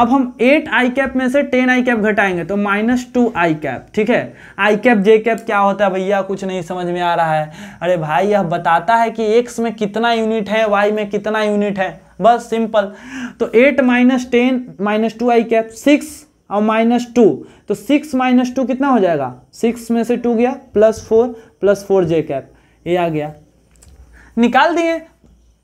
अब हम एट आई कैप में से टेन आई कैप घटाएंगे तो माइनस टू आई कैप ठीक है आई कैप जे कैप क्या होता है भैया कुछ नहीं समझ में आ रहा है अरे भाई यह बताता है कि एक्स में कितना यूनिट है वाई में कितना यूनिट है बस सिंपल तो eight minus ten minus two I cap six और माइनस टू तो सिक्स माइनस टू कितना हो जाएगा सिक्स में से टू गया plus four plus four J cap ये आ गया निकाल दिए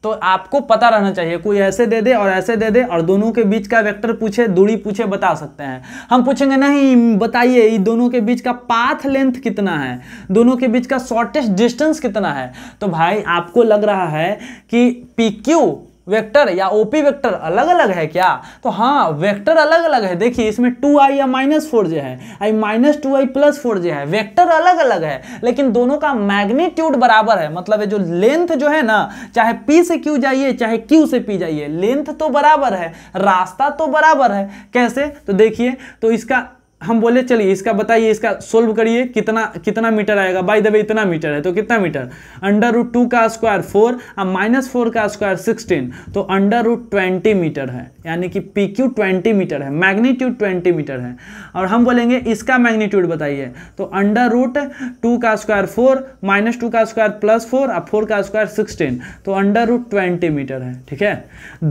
तो आपको पता रहना चाहिए कोई ऐसे दे दे और ऐसे दे दे और दोनों के बीच का वेक्टर पूछे दूरी पूछे बता सकते हैं हम पूछेंगे नहीं बताइए ये दोनों के बीच का पाथ लेंथ कितना है दोनों के बीच का शॉर्टेस्ट डिस्टेंस कितना है तो भाई आपको लग रहा है कि पी क्यू वेक्टर या ओपी वेक्टर अलग अलग है क्या तो हाँ वेक्टर अलग अलग है देखिए इसमें टू आई या माइनस फोर जे है I minus two I plus four J है वेक्टर अलग अलग है लेकिन दोनों का मैग्नीट्यूड बराबर है मतलब जो लेंथ जो है ना चाहे पी से क्यू जाइए चाहे क्यू से पी जाइए लेंथ तो बराबर है रास्ता तो बराबर है कैसे तो देखिए तो इसका हम बोले चलिए इसका बताइए इसका सोल्व करिए कितना कितना मीटर आएगा बाई द वे इतना मीटर है तो कितना मीटर अंडर रूट टू का स्क्वायर फोर और माइनस फोर का स्क्वायर सिक्सटीन तो अंडर रूट ट्वेंटी मीटर है यानी कि पी क्यू ट्वेंटी मीटर है मैग्नीट्यूड ट्वेंटी मीटर है और हम बोलेंगे इसका मैग्नीट्यूड बताइए तो अंडर रूट टू का स्क्वायर फोर माइनस टू का स्क्वायर प्लस फोर और फोर का स्क्वायर सिक्सटीन तो अंडर रूट ट्वेंटी मीटर है ठीक है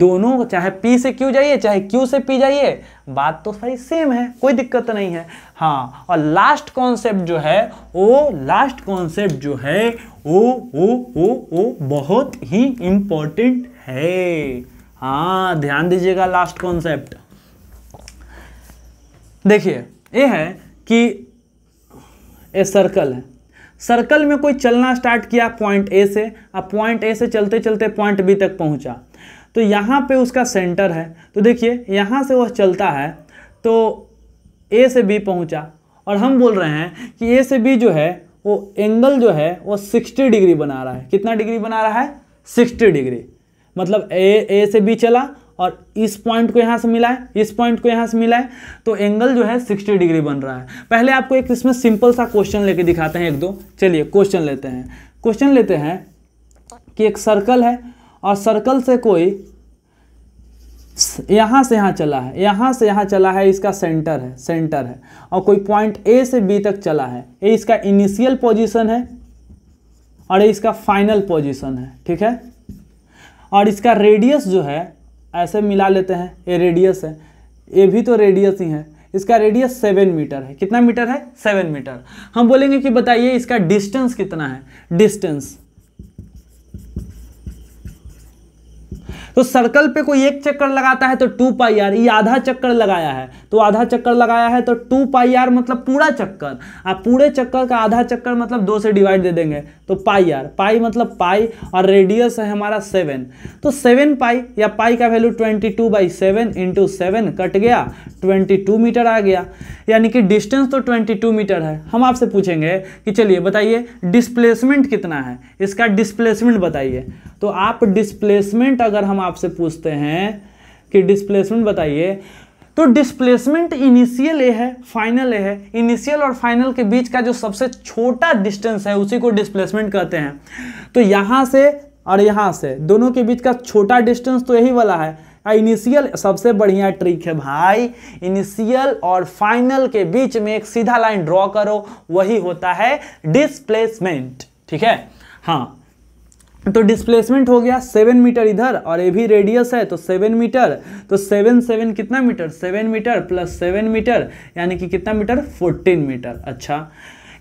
दोनों चाहे पी से क्यू जाइए चाहे क्यू से पी जाइए बात तो सारी सेम है कोई दिक्कत नहीं है हाँ और लास्ट कॉन्सेप्ट जो है वो लास्ट कॉन्सेप्ट जो है वो वो वो वो बहुत ही इम्पोर्टेंट है हाँ ध्यान दीजिएगा लास्ट कॉन्सेप्ट देखिए ये है कि ये सर्कल है सर्कल में कोई चलना स्टार्ट किया पॉइंट ए से अब पॉइंट ए से चलते चलते पॉइंट बी तक पहुंचा तो यहाँ पे उसका सेंटर है तो देखिए यहाँ से वह चलता है तो ए से बी पहुँचा और हम बोल रहे हैं कि ए से बी जो है वो एंगल जो है वो 60 डिग्री बना रहा है कितना डिग्री बना रहा है 60 डिग्री मतलब ए ए से बी चला और इस पॉइंट को यहाँ से मिला है इस पॉइंट को यहाँ से मिला है तो एंगल जो है 60 डिग्री बन रहा है पहले आपको एक इसमें सिंपल सा क्वेश्चन लेके दिखाते हैं एक दो चलिए क्वेश्चन लेते हैं क्वेश्चन लेते हैं कि एक सर्कल है और सर्कल से कोई यहाँ से यहाँ चला है यहाँ से यहाँ चला है इसका सेंटर है सेंटर है और कोई पॉइंट ए से बी तक चला है ये इसका इनिशियल पोजीशन है और ये इसका फाइनल पोजीशन है ठीक है और इसका रेडियस जो है ऐसे मिला लेते हैं ये रेडियस है ये भी तो रेडियस ही है इसका रेडियस सेवन मीटर है कितना मीटर है सेवन मीटर हम बोलेंगे कि बताइए इसका डिस्टेंस कितना है डिस्टेंस तो सर्कल पे कोई एक चक्कर लगाता है तो टू पाई आर ये आधा चक्कर लगाया है तो आधा चक्कर लगाया है तो टू पाई आर मतलब पूरा चक्कर आप पूरे चक्कर का आधा चक्कर मतलब दो से डिवाइड दे देंगे तो पाई आर पाई मतलब पाई और रेडियस है हमारा सेवन तो सेवन पाई या पाई का value twenty two by seven into seven cut गया ट्वेंटी टू मीटर आ गया यानी कि डिस्टेंस तो ट्वेंटी टू मीटर है हम आपसे पूछेंगे कि चलिए बताइए डिस्प्लेसमेंट कितना है इसका डिस्प्लेसमेंट बताइए तो आप डिस्प्लेसमेंट अगर हम आपसे पूछते हैं कि डिस्प्लेसमेंट बताइए तो डिस्प्लेसमेंट इनिशियल ए है फाइनल ए है इनिशियल और फाइनल के बीच का जो सबसे छोटा डिस्टेंस है उसी को डिस्प्लेसमेंट कहते हैं तो यहां से और यहां से दोनों के बीच का छोटा डिस्टेंस तो यही वाला है इनिशियल सबसे बढ़िया ट्रिक है भाई इनिशियल और फाइनल के बीच में एक सीधा लाइन ड्रॉ करो वही होता है डिस्प्लेसमेंट ठीक है हाँ तो डिस्प्लेसमेंट हो गया सेवन मीटर इधर और ये भी रेडियस है तो सेवन मीटर तो सेवन सेवन कितना metre seven metre plus seven metre यानी कि कितना मीटर फोर्टीन मीटर अच्छा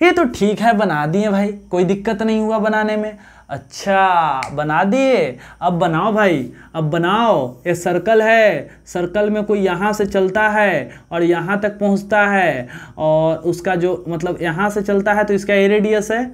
ये तो ठीक है बना दिए भाई कोई दिक्कत नहीं हुआ बनाने में अच्छा बना दिए अब बनाओ भाई अब बनाओ ये सर्कल है सर्कल में कोई यहाँ से चलता है और यहाँ तक पहुँचता है और उसका जो मतलब यहाँ से चलता है तो इसका रेडियस है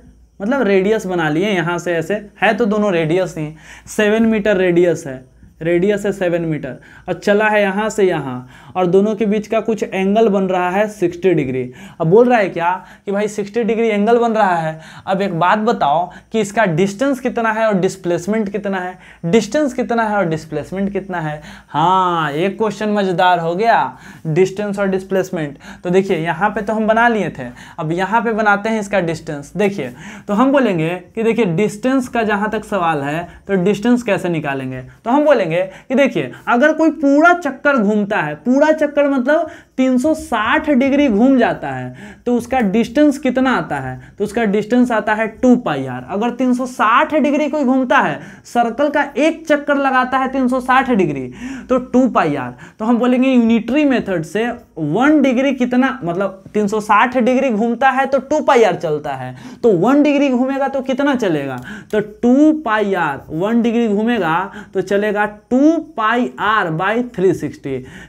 मतलब रेडियस बना लिए यहाँ से ऐसे है तो दोनों रेडियस ही सेवन मीटर रेडियस है रेडियस है सेवन मीटर और चला है यहाँ से यहाँ और दोनों के बीच का कुछ एंगल बन रहा है सिक्सटी डिग्री अब बोल रहा है क्या कि भाई सिक्सटी डिग्री एंगल बन रहा है अब एक बात बताओ कि इसका डिस्टेंस कितना है और डिस्प्लेसमेंट कितना है डिस्टेंस कितना है और डिस्प्लेसमेंट कितना है हाँ एक क्वेश्चन मज़ेदार हो गया डिस्टेंस और डिस्प्लेसमेंट तो देखिए यहाँ पर तो हम बना लिए थे अब यहाँ पर बनाते हैं इसका डिस्टेंस देखिए तो हम बोलेंगे कि देखिए डिस्टेंस का जहाँ तक सवाल है तो डिस्टेंस कैसे निकालेंगे तो हम बोलेंगे करेंगे कि देखिए अगर कोई पूरा चक्कर घूमता है पूरा चक्कर मतलब 360 डिग्री घूम जाता है तो उसका डिस्टेंस कितना आता है तो उसका डिस्टेंस आता है टू पाई आर अगर 360 डिग्री कोई घूमता है सर्कल का एक चक्कर लगाता है 360 डिग्री तो टू पाई आर तो हम बोलेंगे यूनिटरी मेथड से वन डिग्री कितना मतलब 360 डिग्री घूमता है तो टू पाई आर चलता है तो वन डिग्री घूमेगा तो कितना चलेगा तो two pi R one degree घूमेगा तो चलेगा two pi R by three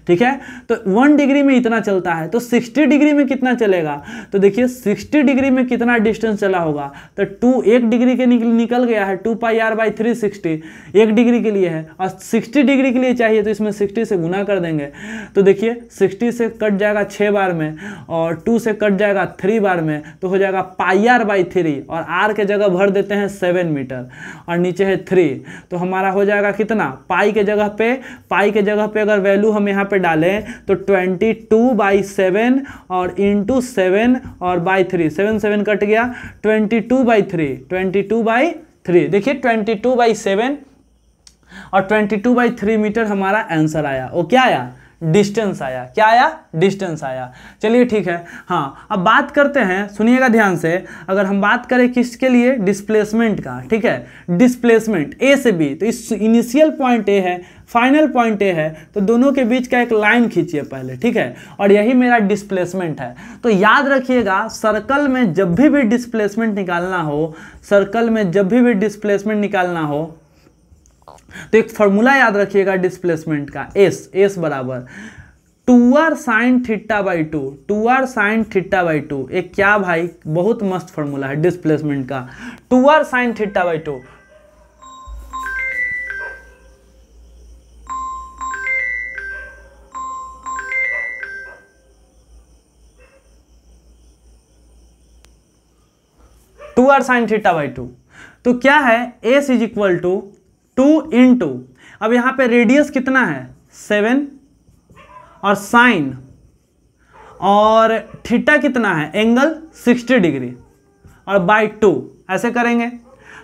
ठीक है तो वन डिग्री में इतना चलता है तो 60 डिग्री में कितना चलेगा तो देखिए 60 डिग्री में कितना डिस्टेंस चला होगा तो टू एक डिग्री के निकल निकल गया है two pi R by three sixty एक डिग्री के लिए है और 60 डिग्री के लिए चाहिए तो इसमें 60 से गुना कर देंगे तो देखिए 60 से कट जाएगा छः बार में और टू से कट जाएगा थ्री बार में तो हो जाएगा पाई आर बाई थ्री और आर के जगह भर देते हैं सेवन मीटर और नीचे है थ्री तो हमारा हो जाएगा कितना पाई के जगह पे पाई के जगह पे अगर वैल्यू हम यहाँ पे डालें तो ट्वेंटी टू बाई सेवन और इंटू सेवन और by three seven seven cut गया twenty two by three twenty two by three देखिए ट्वेंटी टू बाई सेवन और twenty two by three metre हमारा आंसर आया वो क्या आया डिस्टेंस आया क्या आया डिस्टेंस आया चलिए ठीक है हाँ अब बात करते हैं सुनिएगा ध्यान से अगर हम बात करें किसके लिए डिस्प्लेसमेंट का ठीक है डिस्प्लेसमेंट ए से बी तो इस इनिशियल पॉइंट ए है फाइनल पॉइंट ए है तो दोनों के बीच का एक लाइन खींचिए पहले ठीक है और यही मेरा डिस्प्लेसमेंट है तो याद रखिएगा सर्कल में जब भी भी डिस्प्लेसमेंट निकालना हो सर्कल में जब भी भी डिस्प्लेसमेंट निकालना हो तो एक फॉर्मूला याद रखिएगा डिस्प्लेसमेंट का एस एस बराबर two R sine theta by two two R sine theta by two एक क्या भाई बहुत मस्त फॉर्मूला है डिस्प्लेसमेंट का two R sine theta by two two R sine theta by two तो क्या है S is equal to two in two अब यहां पे रेडियस कितना है सेवन और साइन और थीटा कितना है एंगल सिक्सटी डिग्री और बाई टू ऐसे करेंगे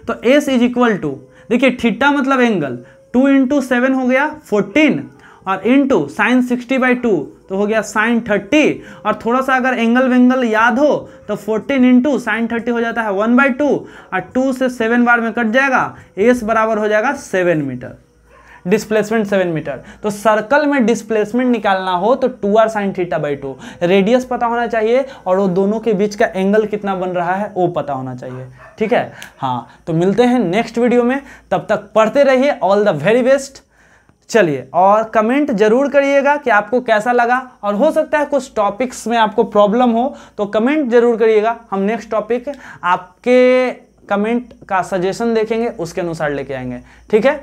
तो एस इज इक्वल टू देखिए थीटा मतलब एंगल टू इंटू सेवन हो गया फोर्टीन और into sine sixty by two तो हो गया साइन थर्टी और थोड़ा सा अगर एंगल वेंगल याद हो तो फोर्टीन इंटू साइन थर्टी हो जाता है वन बाई टू और टू से सेवन बार में कट जाएगा एस बराबर हो जाएगा seven metre displacement seven metre तो सर्कल में डिस्प्लेसमेंट निकालना हो तो two R sine theta by two radius पता होना चाहिए और वो दोनों के बीच का एंगल कितना बन रहा है वो पता होना चाहिए ठीक है हाँ तो मिलते हैं नेक्स्ट वीडियो में तब तक पढ़ते रहिए ऑल द वेरी बेस्ट चलिए और कमेंट जरूर करिएगा कि आपको कैसा लगा और हो सकता है कुछ टॉपिक्स में आपको प्रॉब्लम हो तो कमेंट जरूर करिएगा हम नेक्स्ट टॉपिक आपके कमेंट का सजेशन देखेंगे उसके अनुसार लेके आएंगे ठीक है